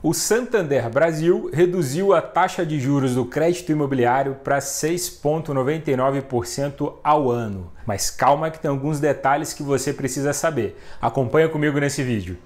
O Santander Brasil reduziu a taxa de juros do crédito imobiliário para 6,99% ao ano. Mas calma que tem alguns detalhes que você precisa saber. Acompanha comigo nesse vídeo.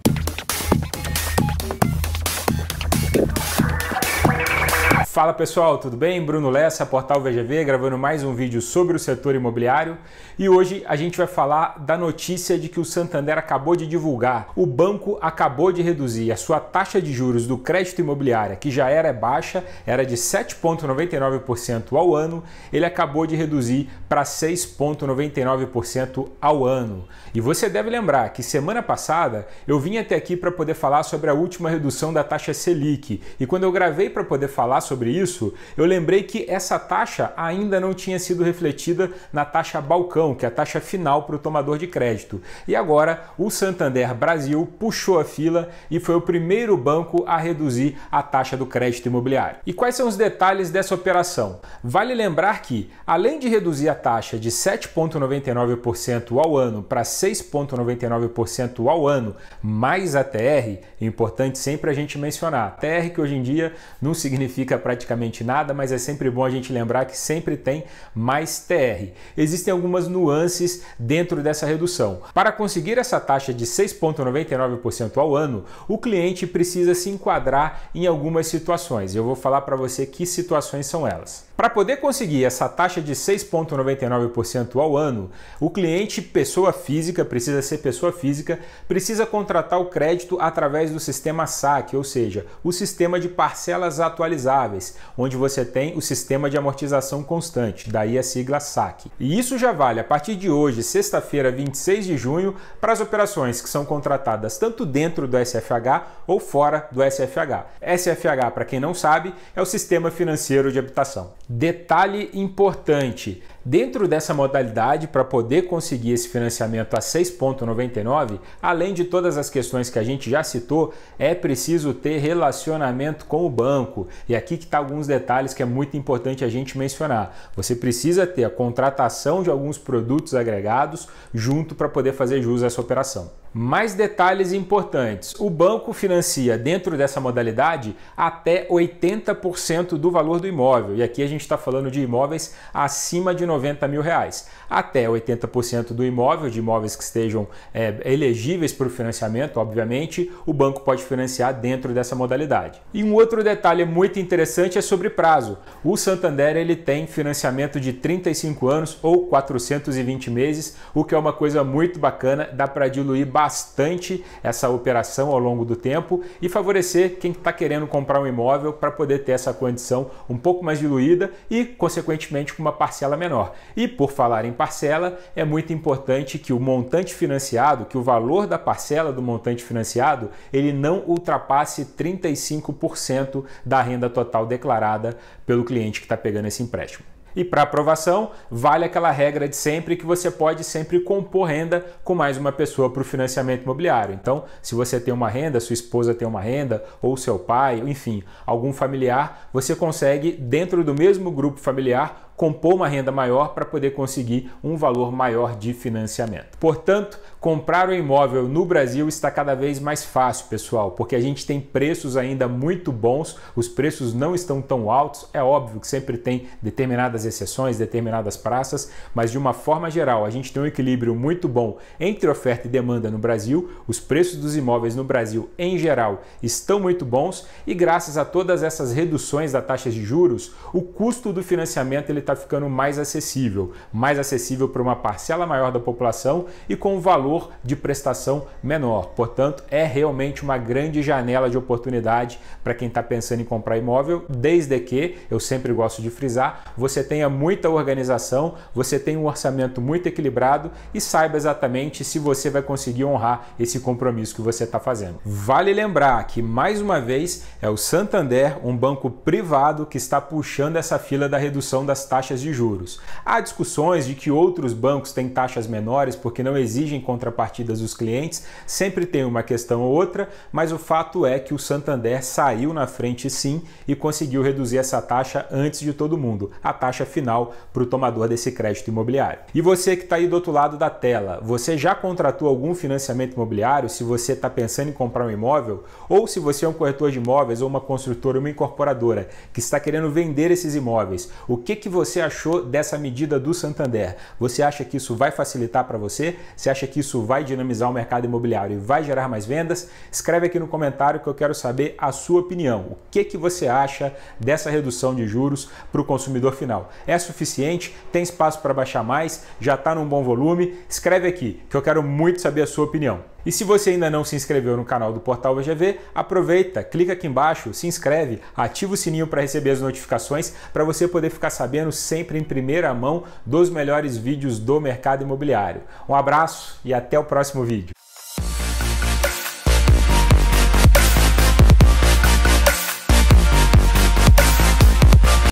Fala pessoal, tudo bem? Bruno Lessa, Portal VGV, gravando mais um vídeo sobre o setor imobiliário e hoje a gente vai falar da notícia de que o Santander acabou de divulgar. O banco acabou de reduzir a sua taxa de juros do crédito imobiliário, que já era baixa, era de 7,99% ao ano, ele acabou de reduzir para 6,99% ao ano. E você deve lembrar que semana passada eu vim até aqui para poder falar sobre a última redução da taxa Selic e quando eu gravei para poder falar sobre sobre isso, eu lembrei que essa taxa ainda não tinha sido refletida na taxa balcão, que é a taxa final para o tomador de crédito. E agora o Santander Brasil puxou a fila e foi o primeiro banco a reduzir a taxa do crédito imobiliário. E quais são os detalhes dessa operação? Vale lembrar que, além de reduzir a taxa de 7,99% ao ano para 6,99% ao ano, mais a TR, é importante sempre a gente mencionar, TR que hoje em dia não significa para praticamente nada, mas é sempre bom a gente lembrar que sempre tem mais TR. Existem algumas nuances dentro dessa redução. Para conseguir essa taxa de 6,99% ao ano, o cliente precisa se enquadrar em algumas situações. Eu vou falar para você que situações são elas. Para poder conseguir essa taxa de 6,99% ao ano, o cliente pessoa física, precisa ser pessoa física, precisa contratar o crédito através do sistema SAC, ou seja, o sistema de parcelas atualizáveis, onde você tem o sistema de amortização constante, daí a sigla SAC. E isso já vale a partir de hoje, sexta-feira, 26 de junho, para as operações que são contratadas tanto dentro do SFH ou fora do SFH. SFH, para quem não sabe, é o Sistema Financeiro de Habitação. Detalhe importante: dentro dessa modalidade, para poder conseguir esse financiamento a 6,99, além de todas as questões que a gente já citou, é preciso ter relacionamento com o banco. E aqui que está alguns detalhes que é muito importante a gente mencionar. Você precisa ter a contratação de alguns produtos agregados junto para poder fazer jus a essa operação. Mais detalhes importantes: o banco financia, dentro dessa modalidade, até 80% do valor do imóvel. E aqui a gente está falando de imóveis acima de 90 mil reais. Até 80% do imóvel, de imóveis que estejam é, elegíveis para o financiamento, obviamente, o banco pode financiar dentro dessa modalidade. E um outro detalhe muito interessante é sobre prazo. O Santander ele tem financiamento de 35 anos ou 420 meses, o que é uma coisa muito bacana, dá para diluir bastante bastante essa operação ao longo do tempo e favorecer quem está querendo comprar um imóvel para poder ter essa condição um pouco mais diluída e, consequentemente, com uma parcela menor. E por falar em parcela, é muito importante que o montante financiado, que o valor da parcela do montante financiado, ele não ultrapasse 35% da renda total declarada pelo cliente que está pegando esse empréstimo. E para aprovação, vale aquela regra de sempre que você pode sempre compor renda com mais uma pessoa para o financiamento imobiliário. Então, se você tem uma renda, sua esposa tem uma renda, ou seu pai, enfim, algum familiar, você consegue, dentro do mesmo grupo familiar, compor uma renda maior para poder conseguir um valor maior de financiamento. Portanto, comprar um imóvel no Brasil está cada vez mais fácil, pessoal, porque a gente tem preços ainda muito bons, os preços não estão tão altos, é óbvio que sempre tem determinadas exceções, determinadas praças, mas de uma forma geral, a gente tem um equilíbrio muito bom entre oferta e demanda no Brasil, os preços dos imóveis no Brasil em geral estão muito bons e graças a todas essas reduções da taxa de juros, o custo do financiamento ele está ficando mais acessível, mais acessível para uma parcela maior da população e com um valor de prestação menor. Portanto, é realmente uma grande janela de oportunidade para quem está pensando em comprar imóvel, desde que, eu sempre gosto de frisar, você tenha muita organização, você tenha um orçamento muito equilibrado e saiba exatamente se você vai conseguir honrar esse compromisso que você está fazendo. Vale lembrar que, mais uma vez, é o Santander, um banco privado, que está puxando essa fila da redução das taxas de juros. Há discussões de que outros bancos têm taxas menores porque não exigem contrapartidas dos clientes, sempre tem uma questão ou outra, mas o fato é que o Santander saiu na frente sim e conseguiu reduzir essa taxa antes de todo mundo, a taxa final para o tomador desse crédito imobiliário. E você que está aí do outro lado da tela, você já contratou algum financiamento imobiliário se você está pensando em comprar um imóvel? Ou se você é um corretor de imóveis ou uma construtora, uma incorporadora que está querendo vender esses imóveis, o que, que você você achou dessa medida do Santander? Você acha que isso vai facilitar para você? Você acha que isso vai dinamizar o mercado imobiliário e vai gerar mais vendas? Escreve aqui no comentário que eu quero saber a sua opinião. O que, que você acha dessa redução de juros para o consumidor final? É suficiente? Tem espaço para baixar mais? Já está num bom volume? Escreve aqui que eu quero muito saber a sua opinião. E se você ainda não se inscreveu no canal do Portal VGV, aproveita, clica aqui embaixo, se inscreve, ativa o sininho para receber as notificações para você poder ficar sabendo sempre em primeira mão dos melhores vídeos do mercado imobiliário. Um abraço e até o próximo vídeo.